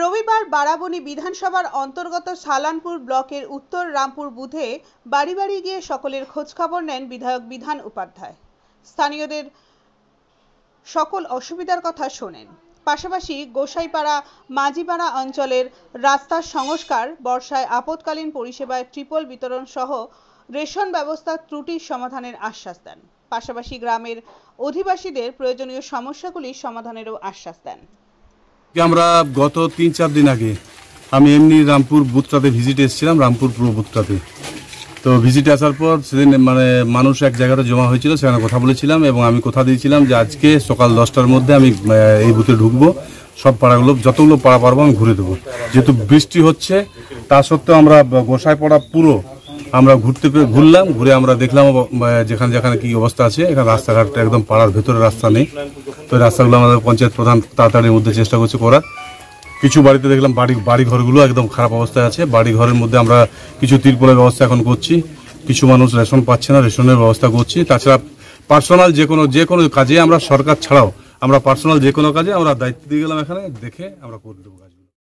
রবিবার বারাবণী বিধানসভার অন্তর্গত সালানপুর ব্লকের উত্তর রামপুর বুথে বাড়ি বাড়ি গিয়ে সকলের খোঁজখবর নেন বিধায়ক বিধান উপাধ্যায় স্থানীয়দের সকল অসুবিধার কথা শোনেন পাশাপাশি গোসাইপাড়া মাঝিপাড়া অঞ্চলের রাস্তার সংস্কার বর্ষায় আপদকালীন পরিষেবায় ট্রিপল বিতরণ সহ রেশন ব্যবস্থার ত্রুটির সমাধানের আশ্বাস দেন পাশাপাশি গ্রামের অধিবাসীদের প্রয়োজনীয় সমস্যাগুলি সমাধানেরও আশ্বাস দেন আমরা গত তিন চার দিন আগে আমি এমনি রামপুর বুথটাতে ভিজিটে এসেছিলাম রামপুর পুরো বুথটাতে তো ভিজিটে আসার পর সেদিন মানে মানুষ এক জায়গাতে জমা হয়েছিল সেখানে কথা বলেছিলাম এবং আমি কথা দিয়েছিলাম যে আজকে সকাল দশটার মধ্যে আমি এই বুথে ঢুকবো সব পাড়াগুলো যতগুলো পাড়া পারবো আমি ঘুরে দেবো যেহেতু বৃষ্টি হচ্ছে তা সত্ত্বেও আমরা গোসায় পড়া পুরো আমরা ঘুরতে ঘুরলাম ঘুরে আমরা দেখলাম যেখানে যেখানে কি অবস্থা আছে এখানে রাস্তাঘাটটা একদম পাড়ার ভেতরে রাস্তা নেই তো রাস্তাগুলো আমাদের পঞ্চায়েত প্রধান তাড়াতাড়ির মধ্যে চেষ্টা করছে করার কিছু বাড়িতে দেখলাম বাড়ি বাড়ি ঘরগুলো একদম খারাপ অবস্থায় আছে বাড়ি ঘরের মধ্যে আমরা কিছু তিরপলের ব্যবস্থা এখন করছি কিছু মানুষ রেশন পাচ্ছে না রেশনের ব্যবস্থা করছি তাছাড়া পার্সোনাল যে কোনো যে কোনো কাজে আমরা সরকার ছাড়াও আমরা পার্সোনাল যে কোনো কাজে আমরা দায়িত্ব দিয়ে গেলাম এখানে দেখে আমরা করে দেবো কাজ